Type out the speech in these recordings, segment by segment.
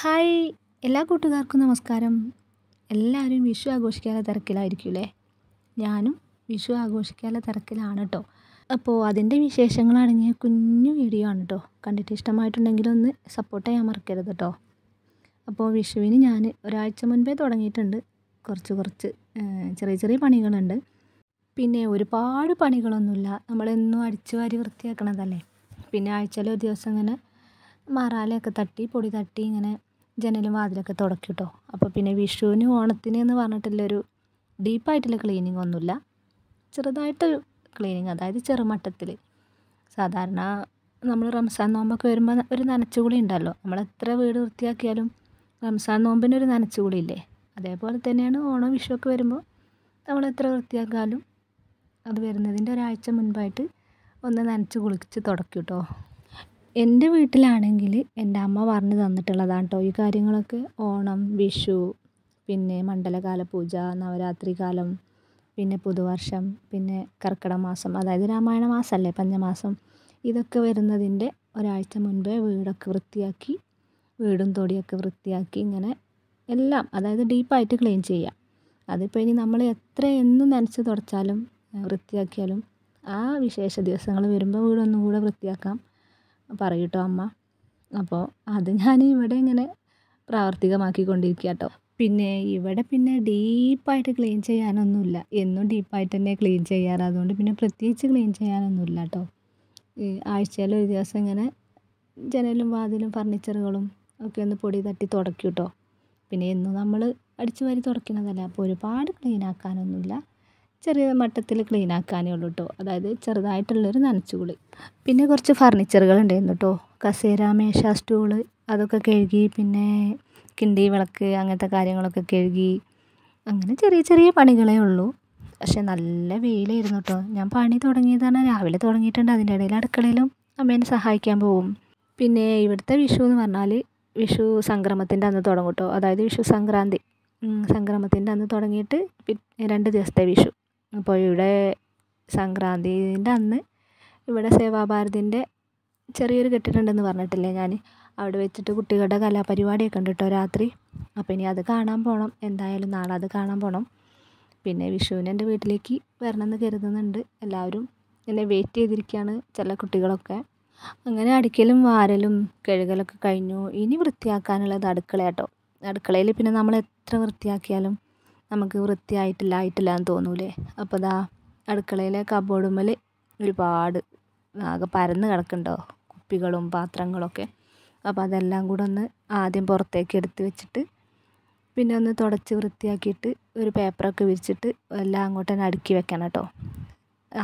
hi എല്ലാ കൂട്ടുകാർക്കും നമസ്കാരം എല്ലാവരും വിഷു ആഘോഷിക്കാനുള്ള തിരക്കിലായിരിക്കില്ലേ ഞാനും വിഷു ആഘോഷിക്കാനുള്ള തിരക്കിലാണ് കേട്ടോ അപ്പോൾ അതിൻ്റെ വിശേഷങ്ങളടങ്ങിയ കുഞ്ഞു വീഡിയോ ആണ് കേട്ടോ കണ്ടിട്ട് ഇഷ്ടമായിട്ടുണ്ടെങ്കിൽ ഒന്ന് സപ്പോർട്ട് ചെയ്യാൻ മറക്കരുത് കേട്ടോ അപ്പോൾ വിഷുവിന് ഞാൻ ഒരാഴ്ച മുൻപേ തുടങ്ങിയിട്ടുണ്ട് കുറച്ച് കുറച്ച് ചെറിയ ചെറിയ പണികളുണ്ട് പിന്നെ ഒരുപാട് പണികളൊന്നുമില്ല നമ്മളെന്നും അടിച്ചു വാരി വൃത്തിയാക്കണതല്ലേ പിന്നെ ആഴ്ചയിലൊരു ദിവസം ഇങ്ങനെ മറാലയൊക്കെ തട്ടി പൊടി തട്ടി ഇങ്ങനെ ജനലും വാതിലൊക്കെ തുടയ്ക്കും കേട്ടോ അപ്പോൾ പിന്നെ വിഷുവിന് ഓണത്തിന് എന്ന് പറഞ്ഞിട്ടുള്ളൊരു ഡീപ്പായിട്ടുള്ള ക്ലീനിങ് ഒന്നുമില്ല ചെറുതായിട്ടൊരു ക്ലീനിങ് അതായത് ചെറുമട്ടത്തിൽ സാധാരണ നമ്മൾ റംസാൻ നോമ്പൊക്കെ വരുമ്പോൾ ഒരു നനച്ചുകൂളി ഉണ്ടല്ലോ നമ്മൾ എത്ര വീട് വൃത്തിയാക്കിയാലും റംസാൻ നോമ്പിന് ഒരു നനച്ചുകുളി ഇല്ലേ അതേപോലെ തന്നെയാണ് ഓണം വിഷുവൊക്കെ വരുമ്പോൾ നമ്മൾ എത്ര വൃത്തിയാക്കാലും അത് വരുന്നതിൻ്റെ ഒരാഴ്ച മുൻപായിട്ട് ഒന്ന് നനച്ച് കുളിച്ച് തുടയ്ക്കും കേട്ടോ എൻ്റെ വീട്ടിലാണെങ്കിൽ എൻ്റെ അമ്മ പറഞ്ഞു തന്നിട്ടുള്ളതാണ് കേട്ടോ ഈ കാര്യങ്ങളൊക്കെ ഓണം വിഷു പിന്നെ മണ്ഡലകാല പൂജ നവരാത്രി കാലം പിന്നെ പുതുവർഷം പിന്നെ കർക്കിടക മാസം അതായത് രാമായണ മാസമല്ലേ പഞ്ഞമാസം ഇതൊക്കെ വരുന്നതിൻ്റെ ഒരാഴ്ച മുൻപേ വീടൊക്കെ വൃത്തിയാക്കി വീടും തൊടിയൊക്കെ വൃത്തിയാക്കി ഇങ്ങനെ എല്ലാം അതായത് ഡീപ്പായിട്ട് ക്ലീൻ ചെയ്യുക അതിപ്പോൾ ഇനി നമ്മൾ എത്ര എന്ന് നനച്ച് തുടച്ചാലും വൃത്തിയാക്കിയാലും ആ വിശേഷ ദിവസങ്ങൾ വരുമ്പോൾ വീടൊന്നും കൂടെ വൃത്തിയാക്കാം പറയൂട്ടോ അമ്മ അപ്പോൾ അത് ഞാൻ ഇവിടെ ഇങ്ങനെ പ്രാവർത്തികമാക്കിക്കൊണ്ടിരിക്കുക കേട്ടോ പിന്നെ ഇവിടെ പിന്നെ ഡീപ്പായിട്ട് ക്ലീൻ ചെയ്യാനൊന്നുമില്ല എന്നും ഡീപ്പായിട്ട് തന്നെ ക്ലീൻ ചെയ്യാറ് അതുകൊണ്ട് പിന്നെ പ്രത്യേകിച്ച് ക്ലീൻ ചെയ്യാനൊന്നുമില്ല കേട്ടോ ആഴ്ചയിൽ ഒരു ദിവസം ഇങ്ങനെ ജനലും വാതിലും ഫർണിച്ചറുകളും ഒക്കെ ഒന്ന് പൊടി തട്ടി തുടക്കൂട്ടോ കേട്ടോ പിന്നെ എന്നും നമ്മൾ അടിച്ചു വാരി തുടക്കുന്നതല്ല അപ്പോൾ ഒരുപാട് ക്ലീൻ ആക്കാനൊന്നുമില്ല ചെറിയ മട്ടത്തിൽ ക്ലീൻ ആക്കാനേ ഉള്ളൂ കേട്ടോ അതായത് ചെറുതായിട്ടുള്ളൊരു നനച്ചുകുളി പിന്നെ കുറച്ച് ഫർണിച്ചറുകൾ ഉണ്ടായിരുന്നു കേട്ടോ കസേര മേശ സ്റ്റൂള് അതൊക്കെ കഴുകി പിന്നെ കിണ്ടി വിളക്ക് അങ്ങനത്തെ കാര്യങ്ങളൊക്കെ കഴുകി അങ്ങനെ ചെറിയ ചെറിയ പണികളേ ഉള്ളൂ പക്ഷേ നല്ല വെയിലായിരുന്നു കേട്ടോ ഞാൻ പണി തുടങ്ങിയതാണ് രാവിലെ തുടങ്ങിയിട്ടുണ്ട് അതിൻ്റെ ഇടയിൽ അടുക്കളയിലും അമ്മേനെ സഹായിക്കാൻ പോകും പിന്നെ ഇവിടുത്തെ വിഷു എന്ന് പറഞ്ഞാൽ വിഷു സംക്രമത്തിൻ്റെ അന്ന് തുടങ്ങും കേട്ടോ അതായത് വിഷു സംക്രാന്തി സംക്രമത്തിൻ്റെ അന്ന് തുടങ്ങിയിട്ട് രണ്ട് ദിവസത്തെ വിഷു അപ്പോൾ ഇവിടെ സംക്രാന്തിൻ്റെ അന്ന് ഇവിടെ സേവാഭാരതിൻ്റെ ചെറിയൊരു കെട്ടിടമുണ്ടെന്ന് പറഞ്ഞിട്ടില്ലേ ഞാൻ അവിടെ വെച്ചിട്ട് കുട്ടികളുടെ കലാപരിപാടിയൊക്കെ ഉണ്ട് കേട്ടോ രാത്രി അപ്പോൾ ഇനി അത് കാണാൻ പോകണം എന്തായാലും നാളെ അത് കാണാൻ പോകണം പിന്നെ വിഷുവിനെ എൻ്റെ വീട്ടിലേക്ക് വരണമെന്ന് കരുതുന്നുണ്ട് എല്ലാവരും എന്നെ വെയിറ്റ് ചെയ്തിരിക്കുകയാണ് ചില കുട്ടികളൊക്കെ അങ്ങനെ അടിക്കലും വാരലും കഴുകലൊക്കെ കഴിഞ്ഞു ഇനി വൃത്തിയാക്കാനുള്ളത് അടുക്കള കേട്ടോ അടുക്കളയിൽ പിന്നെ നമ്മൾ എത്ര വൃത്തിയാക്കിയാലും നമുക്ക് വൃത്തിയായിട്ടില്ല ആയിട്ടില്ല എന്ന് തോന്നൂലേ അപ്പോൾ ഇതാ അടുക്കളയിലെ കബോർഡുമ്മൽ ഒരുപാട് ആകെ പരന്ന് കിടക്കുന്നുണ്ടോ കുപ്പികളും പാത്രങ്ങളൊക്കെ അപ്പോൾ അതെല്ലാം കൂടെ ഒന്ന് ആദ്യം പുറത്തേക്ക് എടുത്ത് വെച്ചിട്ട് പിന്നെ ഒന്ന് തുടച്ച് വൃത്തിയാക്കിയിട്ട് ഒരു പേപ്പറൊക്കെ വിരിച്ചിട്ട് എല്ലാം അങ്ങോട്ട് തന്നെ അടുക്കി വെക്കണം കേട്ടോ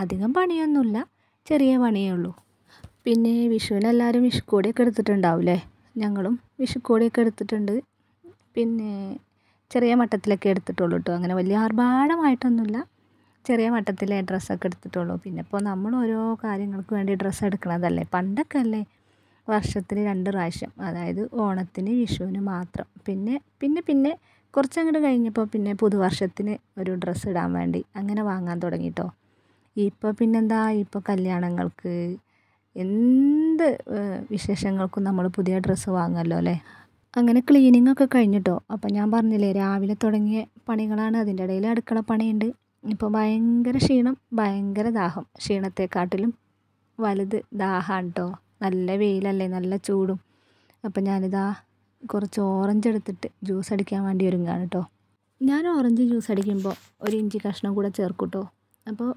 അധികം പണിയൊന്നുമില്ല ചെറിയ പണിയേ ഉള്ളൂ പിന്നെ വിഷുവിനെല്ലാവരും എല്ലാവരും വിഷുക്കോടിയൊക്കെ എടുത്തിട്ടുണ്ടാവില്ലേ ഞങ്ങളും വിഷുക്കോടിയൊക്കെ എടുത്തിട്ടുണ്ട് പിന്നെ ചെറിയ മട്ടത്തിലൊക്കെ എടുത്തിട്ടുള്ളൂ കേട്ടോ അങ്ങനെ വലിയ ആർഭാടമായിട്ടൊന്നുമില്ല ചെറിയ മട്ടത്തിലെ ഡ്രസ്സൊക്കെ എടുത്തിട്ടുള്ളൂ പിന്നെ ഇപ്പോൾ നമ്മൾ ഓരോ കാര്യങ്ങൾക്ക് വേണ്ടി ഡ്രസ്സ് എടുക്കണതല്ലേ പണ്ടൊക്കെ അല്ലേ വർഷത്തിൽ രണ്ട് പ്രാവശ്യം അതായത് ഓണത്തിന് വിഷുവിന് മാത്രം പിന്നെ പിന്നെ പിന്നെ കുറച്ചങ്ങോട്ട് കഴിഞ്ഞപ്പോൾ പിന്നെ പുതുവർഷത്തിന് ഒരു ഡ്രസ്സ് ഇടാൻ വേണ്ടി അങ്ങനെ വാങ്ങാൻ തുടങ്ങിട്ടോ ഇപ്പോൾ പിന്നെന്താ ഇപ്പോൾ കല്യാണങ്ങൾക്ക് എന്ത് വിശേഷങ്ങൾക്കും നമ്മൾ പുതിയ ഡ്രസ്സ് വാങ്ങുമല്ലോ അല്ലേ അങ്ങനെ ക്ലീനിങ് ഒക്കെ കഴിഞ്ഞിട്ടോ അപ്പോൾ ഞാൻ പറഞ്ഞില്ലേ രാവിലെ തുടങ്ങിയ പണികളാണ് അതിൻ്റെ ഇടയിൽ അടുക്കള പണിയുണ്ട് ഇപ്പോൾ ഭയങ്കര ക്ഷീണം ഭയങ്കര ദാഹം ക്ഷീണത്തെക്കാട്ടിലും വലുത് ദാഹമാണ് കേട്ടോ നല്ല വെയിലല്ലേ നല്ല ചൂടും അപ്പം ഞാനിതാ കുറച്ച് ഓറഞ്ച് എടുത്തിട്ട് ജ്യൂസ് അടിക്കാൻ വേണ്ടി ഒരുങ്ങാണ് കേട്ടോ ഞാൻ ഓറഞ്ച് ജ്യൂസ് അടിക്കുമ്പോൾ ഒരു ഇഞ്ചി കഷ്ണം കൂടെ ചേർക്കും കേട്ടോ അപ്പോൾ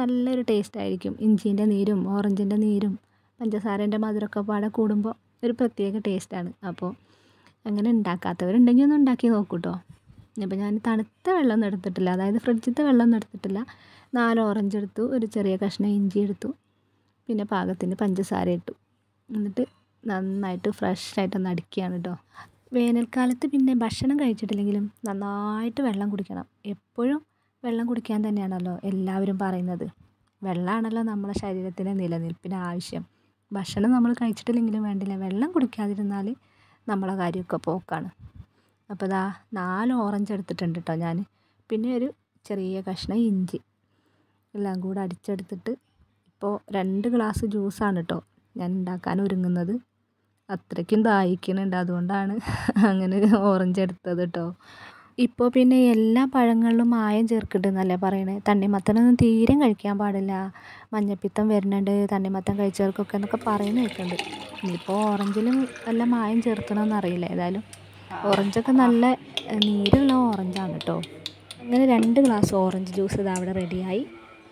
നല്ലൊരു ടേസ്റ്റ് ആയിരിക്കും ഇഞ്ചീൻ്റെ നീരും ഓറഞ്ചിൻ്റെ നീരും പഞ്ചസാരേൻ്റെ മധുരമൊക്കെ പാടെ കൂടുമ്പോൾ ഒരു പ്രത്യേക ടേസ്റ്റാണ് അപ്പോൾ അങ്ങനെ ഉണ്ടാക്കാത്തവരുണ്ടെങ്കിൽ ഒന്ന് ഉണ്ടാക്കി നോക്കൂ കേട്ടോ അപ്പോൾ ഞാൻ തണുത്ത വെള്ളമൊന്നും എടുത്തിട്ടില്ല അതായത് ഫ്രിഡ്ജിത്തെ വെള്ളമൊന്നും എടുത്തിട്ടില്ല നാല് ഓറഞ്ച് എടുത്തു ഒരു ചെറിയ കഷ്ണം ഇഞ്ചി എടുത്തു പിന്നെ പാകത്തിന് പഞ്ചസാര ഇട്ടു എന്നിട്ട് നന്നായിട്ട് ഫ്രഷായിട്ടൊന്ന് അടിക്കുകയാണ് കേട്ടോ വേനൽക്കാലത്ത് പിന്നെ ഭക്ഷണം കഴിച്ചിട്ടില്ലെങ്കിലും നന്നായിട്ട് വെള്ളം കുടിക്കണം എപ്പോഴും വെള്ളം കുടിക്കാൻ തന്നെയാണല്ലോ എല്ലാവരും പറയുന്നത് വെള്ളമാണല്ലോ നമ്മുടെ ശരീരത്തിൻ്റെ നിലനിൽപ്പിന് ആവശ്യം ഭക്ഷണം നമ്മൾ കഴിച്ചിട്ടില്ലെങ്കിലും വേണ്ടില്ല വെള്ളം കുടിക്കാതിരുന്നാൽ നമ്മളെ കാര്യമൊക്കെ പോക്കാണ് അപ്പോൾ ഇതാ നാല് ഓറഞ്ച് എടുത്തിട്ടുണ്ട് കേട്ടോ ഞാൻ പിന്നെ ഒരു ചെറിയ കഷ്ണം ഇഞ്ചി എല്ലാം കൂടെ അടിച്ചെടുത്തിട്ട് ഇപ്പോൾ രണ്ട് ഗ്ലാസ് ജ്യൂസാണ് കേട്ടോ ഞാൻ ഉണ്ടാക്കാൻ ഒരുങ്ങുന്നത് അത്രയ്ക്കും ദാഹിക്കുന്നുണ്ട് അതുകൊണ്ടാണ് അങ്ങനെ ഓറഞ്ച് എടുത്തത് കേട്ടോ ഇപ്പോൾ പിന്നെ എല്ലാ പഴങ്ങളിലും മായം ചേർക്കിട്ടെന്നല്ലേ പറയണേ തണ്ണിമത്തനൊന്നും തീരെ കഴിക്കാൻ പാടില്ല മഞ്ഞപ്പിത്തം വരുന്നുണ്ട് തണ്ണിമത്തം കഴിച്ചവർക്കൊക്കെ എന്നൊക്കെ പറയുന്നത് കേൾക്കുന്നുണ്ട് ഇനിയിപ്പോൾ ഓറഞ്ചിലും വല്ല മായം ചേർക്കണമെന്നറിയില്ല ഏതായാലും ഓറഞ്ചൊക്കെ നല്ല നീരുള്ള ഓറഞ്ചാണ് കേട്ടോ അങ്ങനെ രണ്ട് ഗ്ലാസ് ഓറഞ്ച് ജ്യൂസ് ഇത് അവിടെ റെഡിയായി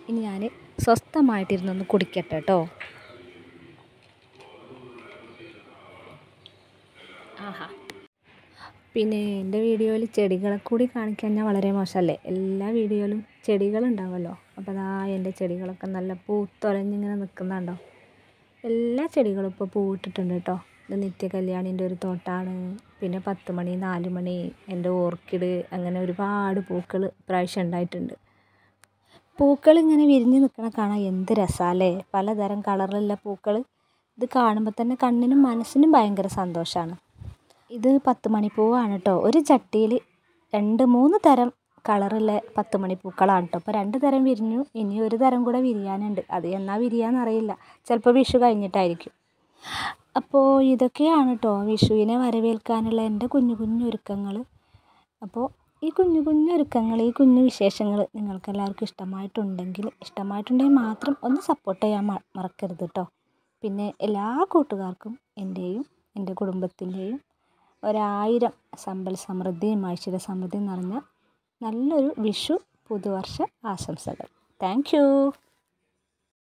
ഇനി ഞാൻ സ്വസ്ഥമായിട്ടിരുന്നൊന്ന് കുടിക്കട്ടെ കേട്ടോ ആഹാ പിന്നെ എൻ്റെ വീഡിയോയിൽ ചെടികളെ കൂടി കാണിക്കാൻ ഞാൻ വളരെ മോശമല്ലേ എല്ലാ വീഡിയോയിലും ചെടികളുണ്ടാവുമല്ലോ അപ്പോൾ അതാ എൻ്റെ ചെടികളൊക്കെ നല്ല പൂത്തൊലഞ്ഞിങ്ങനെ നിൽക്കുന്നുണ്ടോ എല്ലാ ചെടികളും ഇപ്പോൾ പൂവിട്ടിട്ടുണ്ട് കേട്ടോ ഇത് നിത്യ കല്യാണിൻ്റെ ഒരു തോട്ടമാണ് പിന്നെ പത്ത് മണി നാല് മണി എൻ്റെ ഓർക്കിഡ് അങ്ങനെ ഒരുപാട് പൂക്കൾ പ്രാവശ്യം ഉണ്ടായിട്ടുണ്ട് പൂക്കൾ ഇങ്ങനെ വിരിഞ്ഞ് നിൽക്കണ കാണാൻ എന്ത് രസമല്ലേ പലതരം കളറിലുള്ള പൂക്കൾ ഇത് കാണുമ്പോൾ തന്നെ കണ്ണിനും മനസ്സിനും ഭയങ്കര സന്തോഷമാണ് ഇത് പത്ത് മണിപ്പൂവാണ് കേട്ടോ ഒരു ചട്ടിയിൽ രണ്ട് മൂന്ന് തരം കളറുള്ള പത്ത് മണി പൂക്കളാണ് കേട്ടോ ഇപ്പോൾ രണ്ട് തരം വിരിഞ്ഞു ഇനി ഒരു തരം കൂടെ വിരിയാനുണ്ട് അത് എന്നാൽ അറിയില്ല ചിലപ്പോൾ വിഷു കഴിഞ്ഞിട്ടായിരിക്കും അപ്പോൾ ഇതൊക്കെയാണ് കേട്ടോ വിഷുവിനെ വരവേൽക്കാനുള്ള എൻ്റെ കുഞ്ഞു കുഞ്ഞു ഒരുക്കങ്ങൾ അപ്പോൾ ഈ കുഞ്ഞു കുഞ്ഞു ഒരുക്കങ്ങൾ ഈ കുഞ്ഞു വിശേഷങ്ങൾ നിങ്ങൾക്കെല്ലാവർക്കും ഇഷ്ടമായിട്ടുണ്ടെങ്കിൽ ഇഷ്ടമായിട്ടുണ്ടെങ്കിൽ മാത്രം ഒന്ന് സപ്പോർട്ട് ചെയ്യാൻ മറക്കരുത് കേട്ടോ പിന്നെ എല്ലാ കൂട്ടുകാർക്കും എൻ്റെയും എൻ്റെ കുടുംബത്തിൻ്റെയും ഒരായിരം സമ്പൽ സമൃദ്ധിയും ഐശ്വര്യ സമൃദ്ധിയും നിറഞ്ഞ നല്ലൊരു വിഷു പുതുവർഷ ആശംസകൾ താങ്ക്